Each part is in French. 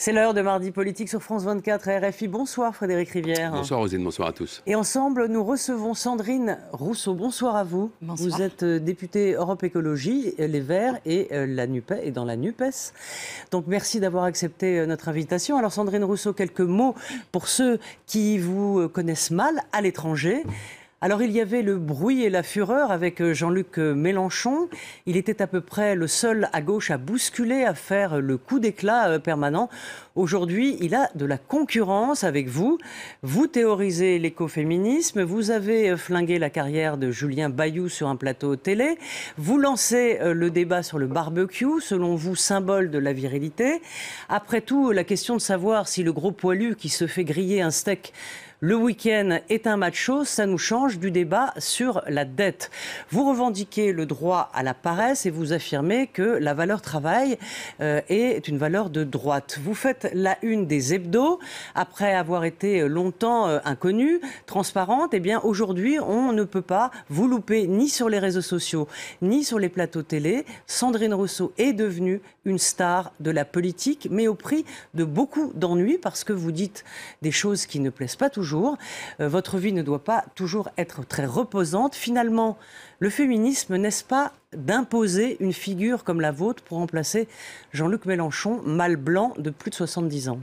C'est l'heure de Mardi Politique sur France 24 RFI. Bonsoir Frédéric Rivière. Bonsoir Rosine, bonsoir à tous. Et ensemble, nous recevons Sandrine Rousseau. Bonsoir à vous. Vous êtes euh, députée Europe Écologie, Les Verts et, euh, la Nupes. et dans la NUPES. Donc merci d'avoir accepté euh, notre invitation. Alors Sandrine Rousseau, quelques mots pour ceux qui vous connaissent mal à l'étranger. Alors il y avait le bruit et la fureur avec euh, Jean-Luc euh, Mélenchon. Il était à peu près le seul à gauche à bousculer, à faire le coup d'éclat euh, permanent. Aujourd'hui, il a de la concurrence avec vous. Vous théorisez l'écoféminisme, vous avez flingué la carrière de Julien Bayou sur un plateau télé, vous lancez le débat sur le barbecue, selon vous symbole de la virilité. Après tout, la question de savoir si le gros poilu qui se fait griller un steak le week-end est un match chaud, ça nous change du débat sur la dette. Vous revendiquez le droit à la paresse et vous affirmez que la valeur travail euh, est une valeur de droite. Vous faites la une des hebdos après avoir été longtemps euh, inconnue, transparente. Eh bien, aujourd'hui, on ne peut pas vous louper ni sur les réseaux sociaux, ni sur les plateaux télé. Sandrine Rousseau est devenue une star de la politique, mais au prix de beaucoup d'ennuis parce que vous dites des choses qui ne plaisent pas toujours euh, votre vie ne doit pas toujours être très reposante. Finalement, le féminisme, n'est-ce pas d'imposer une figure comme la vôtre pour remplacer Jean-Luc Mélenchon, mâle blanc de plus de 70 ans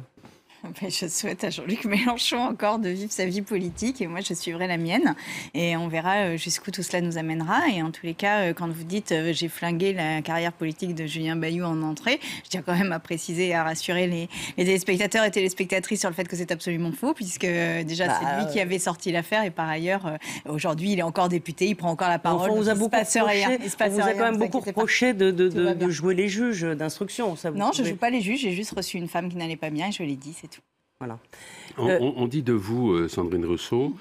Ben, je souhaite à Jean-Luc Mélenchon encore de vivre sa vie politique et moi je suivrai la mienne. Et on verra euh, jusqu'où tout cela nous amènera. Et en tous les cas, euh, quand vous dites euh, j'ai flingué la carrière politique de Julien Bayou en entrée, je tiens quand même à préciser et à rassurer les, les téléspectateurs et téléspectatrices sur le fait que c'est absolument faux, puisque déjà c'est lui bah, qui avait sorti l'affaire et par ailleurs aujourd'hui il est encore député, il prend encore la parole. Enfin, on vous a beaucoup reproché, vous a quand même beaucoup reproché de, jouer les juges d'instruction. Non, je ne joue pas les juges, j'ai juste reçu une femme qui n'allait pas bien et je l'ai dit, c'est euh, on, on, dit de vous, euh, Sandrine Rousseau,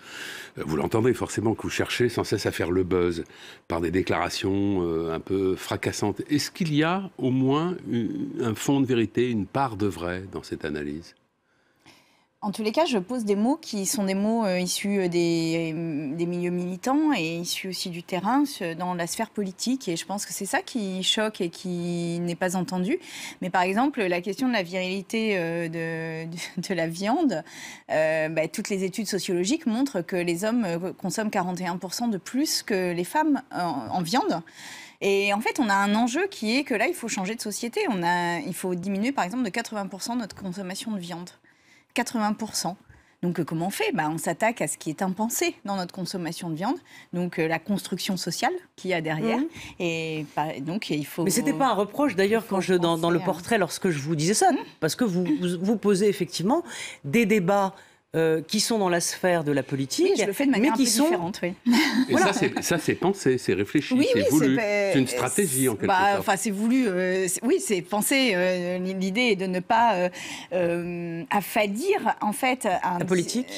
euh, vous l'entendez forcément que vous cherchez sans cesse à faire le buzz par des déclarations un peu fracassantes. Est-ce qu'il y a au moins un fond de vérité, une part de vrai dans cette analyse en tous les cas, je pose des mots qui sont des mots euh, issus euh, euh, des, milieux militants et issus aussi du terrain dans la sphère politique. Et je pense que c'est ça qui choque et qui n'est pas entendu. Mais par exemple, la question de la virilité de, la viande, bah, toutes les études sociologiques montrent que les hommes consomment 41% de plus que les femmes en, viande. Et en fait, on a un enjeu qui est que là, il faut changer de société. il faut diminuer, par exemple, de 80% notre consommation de viande. 80%. Donc euh, comment on fait bah, On s'attaque à ce qui est impensé dans notre consommation de viande, donc euh, la construction sociale qu'il y a derrière. Mhm. Et bah, donc il faut. c'était pas un reproche d'ailleurs quand je dans, le portrait lorsque je vous disais ça, mhm. parce que vous, vous posez effectivement des débats euh, qui sont dans la sphère de la politique, oui, le fais de manière mais qui sont différentes, Oui. Et ça, c'est pensé, c'est réfléchi, c'est voulu. C'est une stratégie en quelque bah, sorte. Enfin, c'est voulu. Euh, oui, c'est pensé. Euh, l'idée est de ne pas affadir en fait un... la politique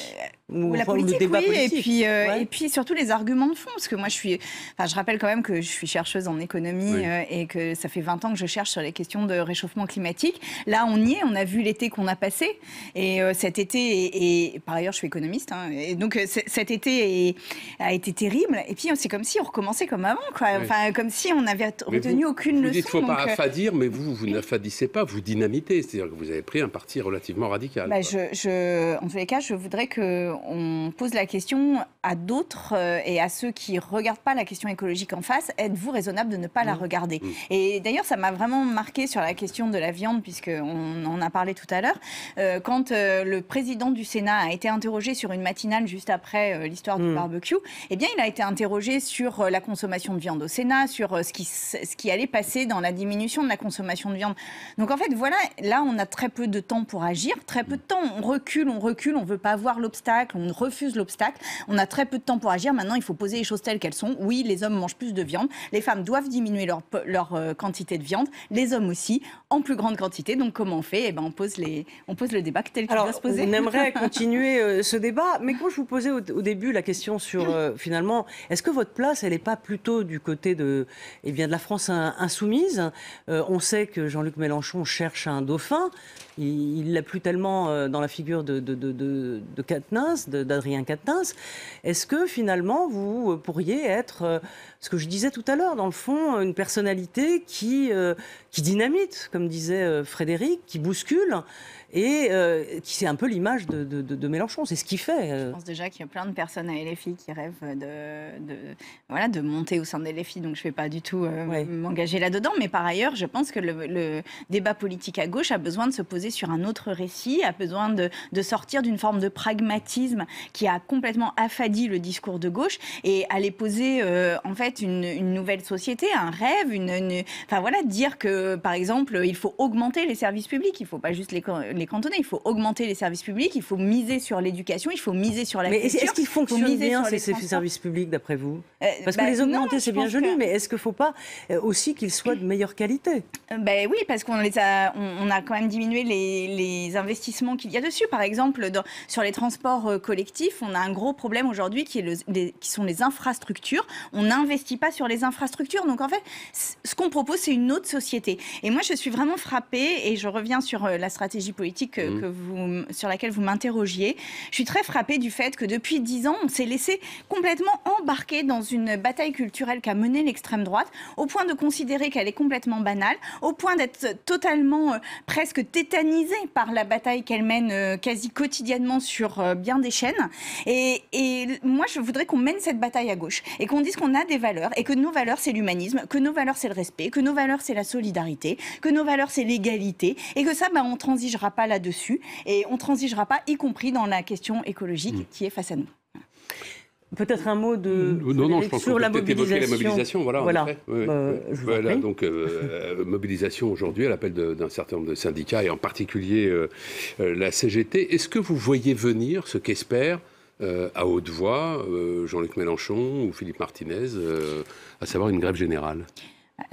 ou, la politique, le débat politique. Et puis, euh, et puis surtout les arguments de fond, parce que moi je suis, enfin, je rappelle quand même que je suis chercheuse en économie euh, et que ça fait 20 ans que je cherche sur les questions de réchauffement climatique. Là, on y est, on a vu l'été qu'on a passé, et euh, cet été, et, par ailleurs, je suis économiste, hein, et donc cet été a été terrible. Et puis c'est comme si on recommençait comme avant, quoi. comme si on n'avait retenu aucune vous il ne faut pas affadir, mais vous, vous n'affadissez pas, vous dynamitez, c'est-à-dire que vous avez pris un parti relativement radical. Bah, je, en tous les cas, je voudrais que on pose la question à d'autres euh, et à ceux qui ne regardent pas la question écologique en face, êtes-vous raisonnable de ne pas la mmh. regarder mmh. Et d'ailleurs, ça m'a vraiment marqué sur la question de la viande, puisqu'on en a parlé tout à l'heure. Euh, quand euh, le président du Sénat a été interrogé sur une matinale juste après l'histoire du mmh. barbecue, eh bien, il a été interrogé sur la consommation de viande au Sénat, sur ce, qui, ce qui allait passer dans la diminution de la consommation de viande. Donc en fait, voilà, là, on a très peu de temps pour agir, très peu de temps. On recule, on recule, on ne veut pas voir l'obstacle on refuse l'obstacle, on a très peu de temps pour agir, maintenant il faut poser les choses telles qu'elles sont. Oui, les hommes mangent plus de viande, les femmes doivent diminuer leur, leur euh, quantité de viande, les hommes aussi, en plus grande quantité. Donc comment on fait eh ben, on, pose les, on pose le débat tel qu'il doit se poser. On aimerait continuer euh, ce débat, mais quand je vous posais au, début la question sur, euh, finalement, est-ce que votre place, elle n'est pas plutôt du côté de, eh bien, de la France insoumise On sait que Jean-Luc Mélenchon cherche un dauphin. Il l'a plus tellement euh, dans la figure de, de, de d'Adrien Quatennens. Est-ce que finalement vous euh, pourriez être euh, ce que je disais tout à l'heure, dans le fond, une personnalité qui, euh, qui dynamite, comme disait euh, Frédéric, qui bouscule et euh, qui c'est un peu l'image de, de, Mélenchon, c'est ce qu'il fait. Je pense déjà qu'il y a plein de personnes à LFI qui rêvent de, voilà, de monter au sein de LFI, donc je ne vais pas du tout m'engager là-dedans, mais par ailleurs, je pense que le, débat politique à gauche a besoin de se poser sur un autre récit, a besoin de, sortir d'une forme de pragmatisme qui a complètement affadi le discours de gauche et aller poser en fait une, nouvelle société, un rêve, une, Enfin voilà, dire que par exemple il faut augmenter les services publics, il ne faut pas juste les, cantonner, il faut augmenter les services publics, il faut miser sur l'éducation, il faut miser sur la mais culture. est-ce qu'ils fonctionnent bien ces, services publics d'après vous euh, Parce que bah, les augmenter c'est bien joli, mais est-ce qu'il ne faut pas euh, aussi qu'ils soient de meilleure qualité Ben oui, parce qu'on a, on, a quand même diminué les, investissements qu'il y a dessus. Par exemple, sur les transports collectifs, on a un gros problème aujourd'hui qui, qui sont les infrastructures. On investit n'investit pas sur les infrastructures. Donc en fait, ce qu'on propose, c'est une autre société. Et moi, je suis vraiment frappée, et je reviens sur euh, la stratégie politique que, mmh. vous, sur laquelle vous m'interrogiez, je suis très frappée du fait que depuis dix ans, on s'est laissé complètement embarquer dans une bataille culturelle qu'a menée l'extrême droite, au point de considérer qu'elle est complètement banale, au point d'être totalement euh, presque tétanisé par la bataille qu'elle mène euh, quasi quotidiennement sur bien des chaînes. Et, et moi, je voudrais qu'on mène cette bataille à gauche et qu'on dise qu'on a des et que nos valeurs, c'est l'humanisme, que nos valeurs, c'est le respect, que nos valeurs, c'est la solidarité, que nos valeurs, c'est l'égalité et que ça, on bah, on transigera pas là-dessus et on transigera pas, y compris dans la question écologique mm. qui est face à nous. Peut-être un mot de mm. sur la mobilisation. la mobilisation. Voilà, bah, donc euh, euh, mobilisation aujourd'hui à l'appel d'un certain nombre de syndicats et en particulier euh, la CGT. Est-ce que vous voyez venir ce qu'espère euh, à haute voix, euh, Jean-Luc Mélenchon ou Philippe Martinez, euh, à savoir une grève générale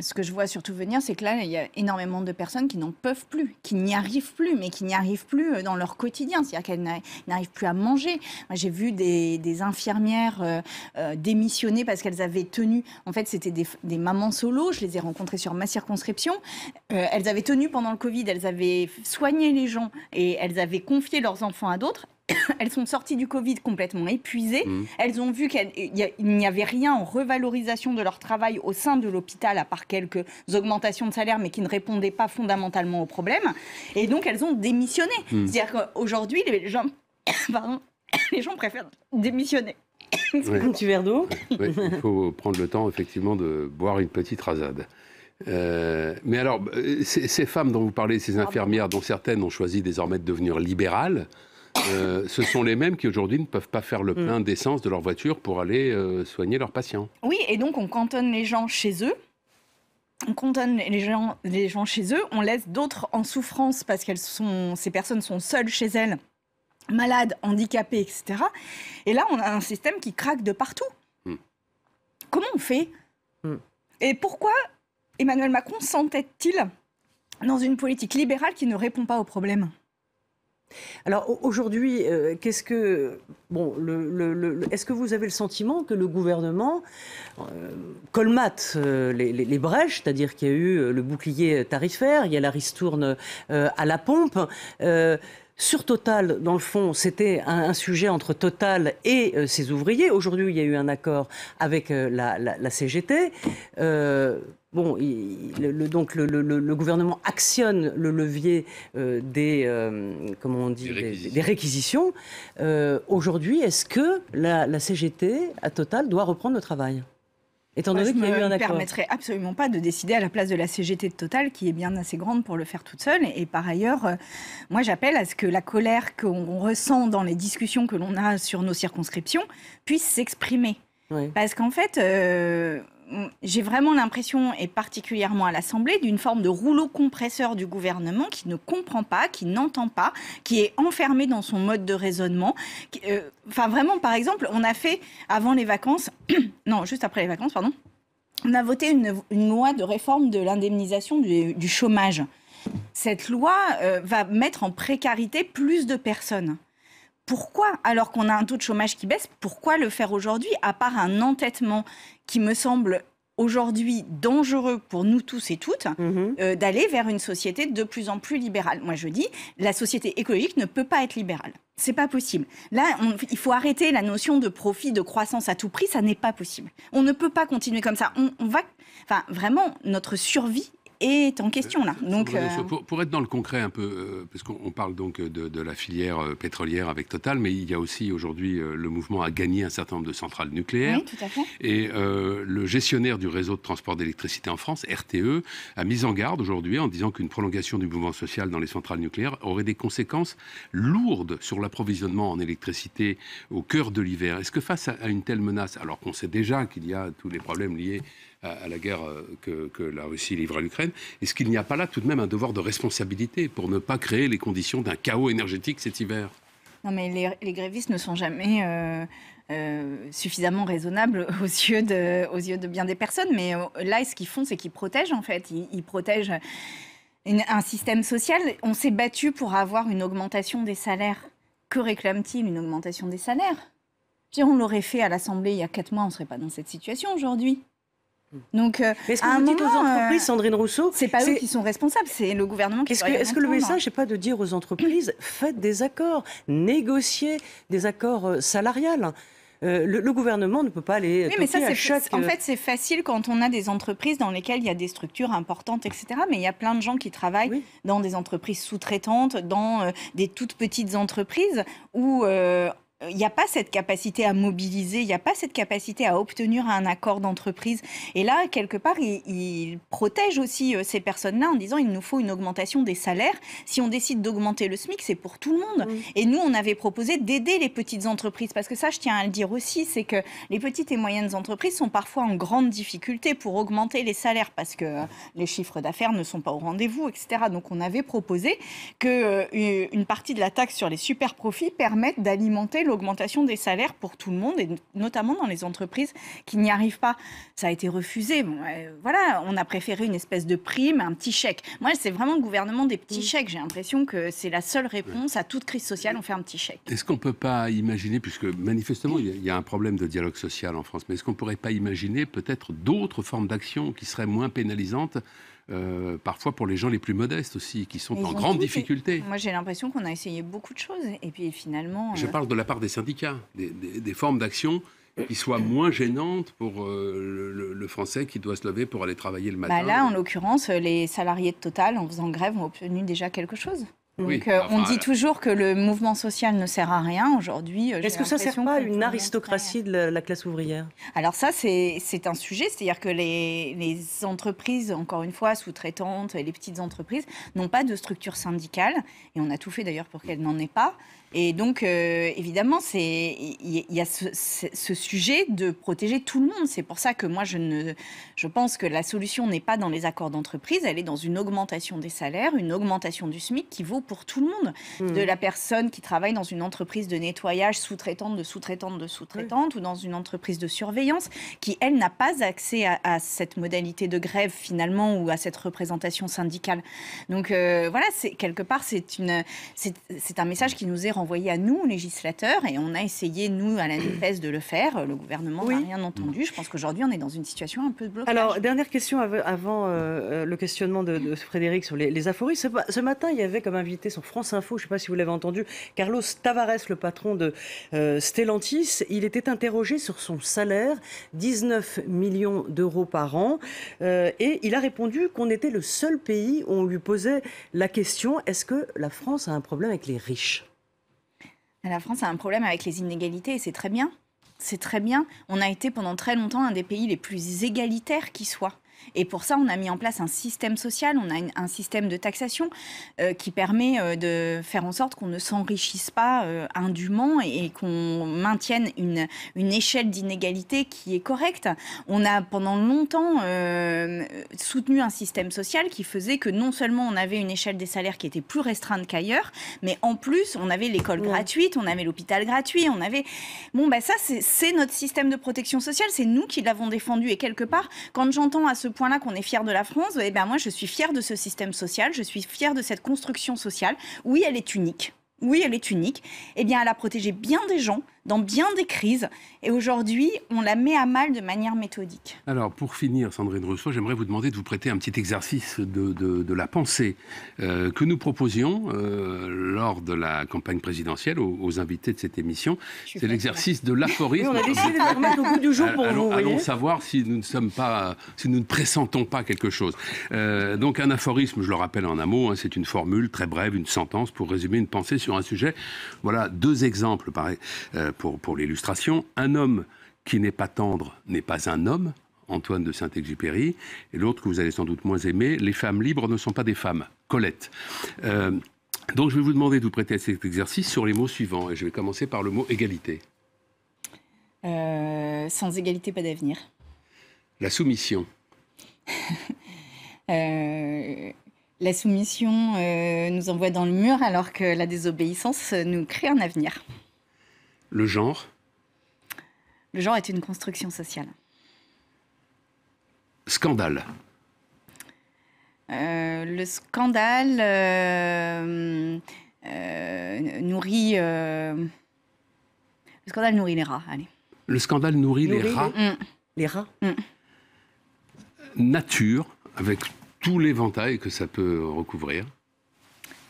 ce que je vois surtout venir, c'est que là, il y a énormément de personnes qui n'en peuvent plus, qui n'y arrivent plus, mais qui n'y arrivent plus dans leur quotidien. C'est-à-dire qu'elles n'arrivent plus à manger. j'ai vu des, infirmières démissionner parce qu'elles avaient tenu. En fait, c'était des, mamans solo. Je les ai rencontrées sur ma circonscription. elles avaient tenu pendant le Covid. Elles avaient soigné les gens et elles avaient confié leurs enfants à d'autres. elles sont sorties du Covid complètement épuisées. Mm. Elles ont vu qu'il n'y avait rien en revalorisation de leur travail au sein de l'hôpital, à part quelques augmentations de salaire, mais qui ne répondaient pas fondamentalement au problème. Et donc, elles ont démissionné. Mm. C'est-à-dire qu'aujourd'hui, les gens, les gens préfèrent démissionner. Oui. Un petit d'eau. il faut prendre le temps, effectivement, de boire une petite rasade. Euh, mais alors, euh, ces femmes dont vous parlez, ces infirmières, dont certaines ont choisi désormais de devenir libérales, euh, ce sont les mêmes qui aujourd'hui ne peuvent pas faire le mm. plein d'essence de leur voiture pour aller euh, soigner leurs patients. Oui, et donc on cantonne les gens chez eux. On cantonne les gens, les gens chez eux, on laisse d'autres en souffrance parce qu'elles sont, ces personnes sont seules chez elles, malades, handicapées, etc. Et là, on a un système qui craque de partout. Mm. Comment on fait mm. Et pourquoi Emmanuel Macron s'entête-t-il dans une politique libérale qui ne répond pas aux problèmes alors aujourd'hui, euh, qu'est-ce que bon, le, est-ce que vous avez le sentiment que le gouvernement euh, colmate euh, les, les, brèches, c'est-à-dire qu'il y a eu le bouclier tarifaire, il y a la ristourne à la pompe. Sur Total, dans le fond, c'était un, sujet entre Total et euh, ses ouvriers. Aujourd'hui, il y a eu un accord avec euh, la, CGT. Euh, bon, le, donc le, gouvernement actionne le levier des, on des réquisitions. Aujourd'hui, est-ce que la CGT à Total doit reprendre le travail Étant bah, donné qu'il ne permettrait absolument pas de décider à la place de la CGT de Total, qui est bien assez grande pour le faire toute seule. Et par ailleurs, euh, moi j'appelle à ce que la colère qu'on ressent dans les discussions que l'on a sur nos circonscriptions puisse s'exprimer. Parce qu'en fait, euh, j'ai vraiment l'impression, et particulièrement à l'Assemblée, d'une forme de rouleau compresseur du gouvernement qui ne comprend pas, qui n'entend pas, qui est enfermé dans son mode de raisonnement. Euh, enfin, vraiment, par exemple, on a fait avant les vacances, non, juste après les vacances, pardon, on a voté une, loi de réforme de l'indemnisation du, chômage. Cette loi euh, va mettre en précarité plus de personnes pourquoi, alors qu'on a un taux de chômage qui baisse, pourquoi le faire aujourd'hui, à part un entêtement qui me semble aujourd'hui dangereux pour nous tous et toutes mhm. euh, d'aller vers une société de plus en plus libérale. Moi, je dis, la société écologique ne peut pas être libérale. C'est pas possible. Là, il faut arrêter la notion de profit, de croissance à tout prix. Ça n'est pas possible. On ne peut pas continuer comme ça. On, on va, enfin, vraiment, notre survie est en question là. Euh, euh, pour, être dans le concret un peu, euh, parce qu'on parle donc de, la filière pétrolière avec Total, mais il y a aussi aujourd'hui le mouvement à gagner un certain nombre de centrales nucléaires. Et le gestionnaire du réseau de transport d'électricité en France, RTE, a mis en garde aujourd'hui en disant qu'une prolongation du mouvement social dans les centrales nucléaires aurait des conséquences lourdes sur l'approvisionnement en électricité au cœur de l'hiver. Est-ce que face à une telle menace, alors qu'on sait déjà qu'il y a tous les problèmes liés à, la guerre euh, que, la Russie livre à l'Ukraine. Est-ce qu'il n'y a pas là tout de même un devoir de responsabilité pour ne pas créer les conditions d'un chaos énergétique cet hiver Non, mais les, grévistes ne sont jamais. Euh, euh, suffisamment raisonnables aux yeux, de, aux yeux de bien des personnes. Mais là, ce qu'ils font, c'est qu'ils protègent, en fait. Ils, protègent un système social. On s'est battu pour avoir une augmentation des salaires. Que réclame-t-il une augmentation des salaires Si On l'aurait fait à l'Assemblée il y a quatre mois, on ne serait pas dans cette situation aujourd'hui. Mm. Donc, euh, est-ce que vous dites aux euh, entreprises, Sandrine Rousseau C'est pas eux qui sont responsables, c'est le gouvernement qui est Est-ce que, le message n'est pas de dire aux entreprises faites des accords, négociez des accords euh, salariales le, gouvernement ne peut pas aller. Oui, mais ça, c'est en fait c'est facile quand on a des entreprises dans lesquelles il y a des structures importantes, etc. Mais il y a plein de gens qui travaillent dans des entreprises sous-traitantes, dans des toutes petites entreprises où il n'y a pas cette capacité à mobiliser, il n'y a pas cette capacité à obtenir un accord d'entreprise. Et là, quelque part, il, protège aussi euh, ces personnes-là en disant il nous faut une augmentation des salaires. Si on décide d'augmenter le SMIC, c'est pour tout le monde. Et nous, on avait proposé d'aider les petites entreprises, parce que ça, je tiens à le dire aussi, c'est que les petites et moyennes entreprises sont parfois en grande difficulté pour augmenter les salaires, parce que euh, les chiffres d'affaires ne sont pas au rendez-vous, etc. Donc, on avait proposé qu'une euh, partie de la taxe sur les super profits permette d'alimenter le augmentation des salaires pour tout le monde, et notamment dans les entreprises qui n'y arrivent pas. Ça a été refusé. Bon, voilà, on a préféré une espèce de prime, un petit chèque. Moi, c'est vraiment le gouvernement des petits mm. chèques. J'ai l'impression que c'est la seule réponse à toute crise sociale, on fait un petit chèque. Est-ce qu'on ne peut pas imaginer, puisque manifestement, il y, y a un problème de dialogue social en France, mais est-ce qu'on ne pourrait pas imaginer peut-être d'autres formes d'action qui seraient moins pénalisantes euh, parfois pour les gens les plus modestes aussi, qui sont en grande difficulté. Moi, j'ai l'impression qu'on a essayé beaucoup de choses, et puis finalement. Je euh, parle de la part des syndicats, des, formes d'action qui soient moins gênantes pour euh, le, Français qui doit se lever pour aller travailler le bah matin. là, en l'occurrence, les salariés de Total, en faisant grève, ont obtenu déjà quelque chose. Donc oui, euh, on dit toujours que le mouvement social ne sert à rien aujourd'hui. Euh, Est-ce que ça ne sert pas à une aristocratie de la, classe ouvrière Alors ça, c'est un sujet, c'est-à-dire que les, entreprises, encore une fois, sous-traitantes, et les petites entreprises, n'ont pas de structure syndicale, et on a tout fait d'ailleurs pour qu'elles n'en aient pas. Et donc, euh, évidemment, évidemment, il y, a ce, ce, sujet de protéger tout le monde. C'est pour ça que moi, je, ne, je pense que la solution n'est pas dans les accords d'entreprise, elle est dans une augmentation des salaires, une augmentation du SMIC qui vaut pour tout le monde. De hmm. la personne qui travaille dans une entreprise de nettoyage, sous-traitante de sous-traitante de sous-traitante, ou dans une entreprise de surveillance, qui, elle, n'a pas accès à, cette modalité de grève, finalement, ou à cette représentation syndicale. Donc euh, voilà voilà, quelque part, c'est un message qui nous est renvoyé à nous, législateurs, et on a essayé, nous, à la NUPES, de le faire. Le gouvernement n'a rien entendu. Je pense qu'aujourd'hui, on est dans une situation un peu de blocage. Alors, dernière question avant, euh, le questionnement de, Frédéric sur les, les aphorismes. Ce, ce, matin, il y avait comme un sur France Info, je ne sais pas si vous l'avez entendu, Carlos Tavares, le patron de euh, Stellantis, il était interrogé sur son salaire, 19 millions d'euros par an, euh, et il a répondu qu'on était le seul pays où on lui posait la question, est-ce que la France a un problème avec les riches La France a un problème avec les inégalités, et c'est très bien. C'est très bien. On a été pendant très longtemps un des pays les plus égalitaires qui soit. Et pour ça, on a mis en place un système social, on a un système de taxation euh, qui permet euh, de faire en sorte qu'on ne s'enrichisse pas euh, indûment et, qu'on maintienne une, une échelle d'inégalité qui est correcte. On a pendant longtemps soutenu un système social qui faisait que non seulement on avait une échelle des salaires qui était plus restreinte qu'ailleurs, mais en plus, on avait l'école gratuite, on avait l'hôpital gratuit, on avait... Bon, ben ça, c'est notre système de protection sociale, c'est nous qui l'avons défendu. Et quelque part, quand j'entends à ce point-là qu'on est fier de la France, et eh ben moi je suis fier de ce système social, je suis fier de cette construction sociale. Oui, elle est unique. Oui, elle est unique. et eh bien, elle a protégé bien des gens dans bien des crises. Et aujourd'hui, on la met à mal de manière méthodique. Alors, pour finir, Sandrine Rousseau, j'aimerais vous demander de vous prêter un petit exercice de, la pensée euh, que nous proposions euh, lors de la campagne présidentielle aux, invités de cette émission. C'est l'exercice de l'aphorisme. on a décidé de le remettre au bout du jour pour allons, vous. Allons savoir si nous ne sommes pas, si nous ne pressentons pas quelque chose. Euh, donc, un aphorisme, je le rappelle en un mot, hein, c'est une formule très brève, une sentence pour résumer une pensée sur un sujet. Voilà deux exemples, pareil pour, l'illustration, un homme qui n'est pas tendre n'est pas un homme, Antoine de Saint-Exupéry, et l'autre que vous allez sans doute moins aimer, Les femmes libres ne sont pas des femmes, Colette. Euh, donc je vais vous demander de vous prêter à cet exercice sur les mots suivants, et je vais commencer par le mot égalité. Euh, sans égalité, pas d'avenir. La soumission. Euh, la soumission nous envoie dans le mur alors que la désobéissance nous crée un avenir. Le genre Le genre est une construction sociale. Scandale euh, Le scandale euh, euh, nourrit... le scandale nourrit les rats, allez. Le scandale nourrit, les rats mm. Les, rats mm. Nature, avec tout l'éventail que ça peut recouvrir.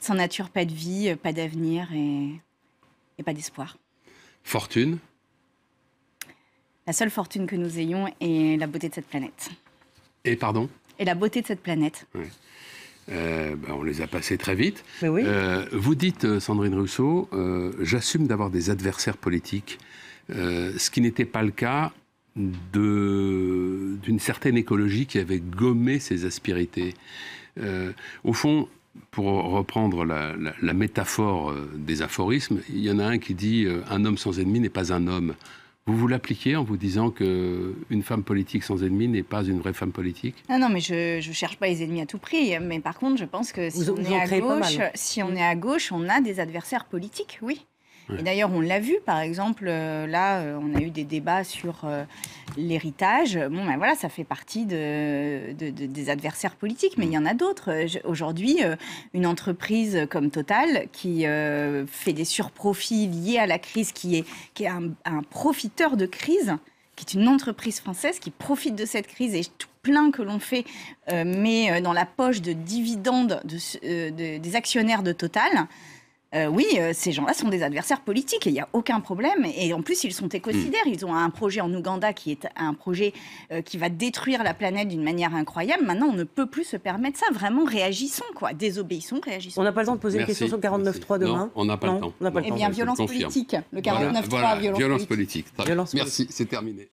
Sans nature, pas de vie, pas d'avenir et pas d'espoir. Fortune La seule fortune que nous ayons est la beauté de cette planète. Et pardon Et la beauté de cette planète. Euh, ben, on les a passés très vite. Euh, vous dites, euh, Sandrine Rousseau, j'assume d'avoir des adversaires politiques, ce qui n'était pas le cas d'une certaine écologie qui avait gommé ses aspérités. au fond, pour reprendre la, métaphore euh, des aphorismes, il y en a un qui dit euh, un homme sans ennemi n'est pas un homme. Vous vous l'appliquez en vous disant que une femme politique sans ennemi n'est pas une vraie femme politique Ah non, mais je ne cherche pas les ennemis à tout prix. Mais par contre, je pense que si, on, est à gauche, si on est à gauche, on a des adversaires politiques, oui. Et d'ailleurs, on l'a vu, par exemple, euh, là, euh, on a eu des débats sur euh, l'héritage. Bon, ben voilà, ça fait partie de, des adversaires politiques, mais il y en a d'autres. Aujourd'hui, une entreprise comme Total, qui fait des surprofits liés à la crise, qui est, qui est un, profiteur de crise, qui est une entreprise française qui profite de cette crise et tout plein que l'on fait mais met dans la poche de dividendes de, des actionnaires de Total. Euh, oui, euh, ces gens-là sont des adversaires politiques et il n'y a aucun problème. Et en plus, ils sont écocidaires. Ils ont un projet en Ouganda qui est un projet euh, qui va détruire la planète d'une manière incroyable. Maintenant, on ne peut plus se permettre ça. Vraiment, réagissons, quoi. Désobéissons, réagissons. On n'a pas le temps de poser questions une question sur 49.3 demain. Non, on n'a pas, le temps. Eh bien, violence politique. Le 49.3, violence, politique. Merci, c'est terminé.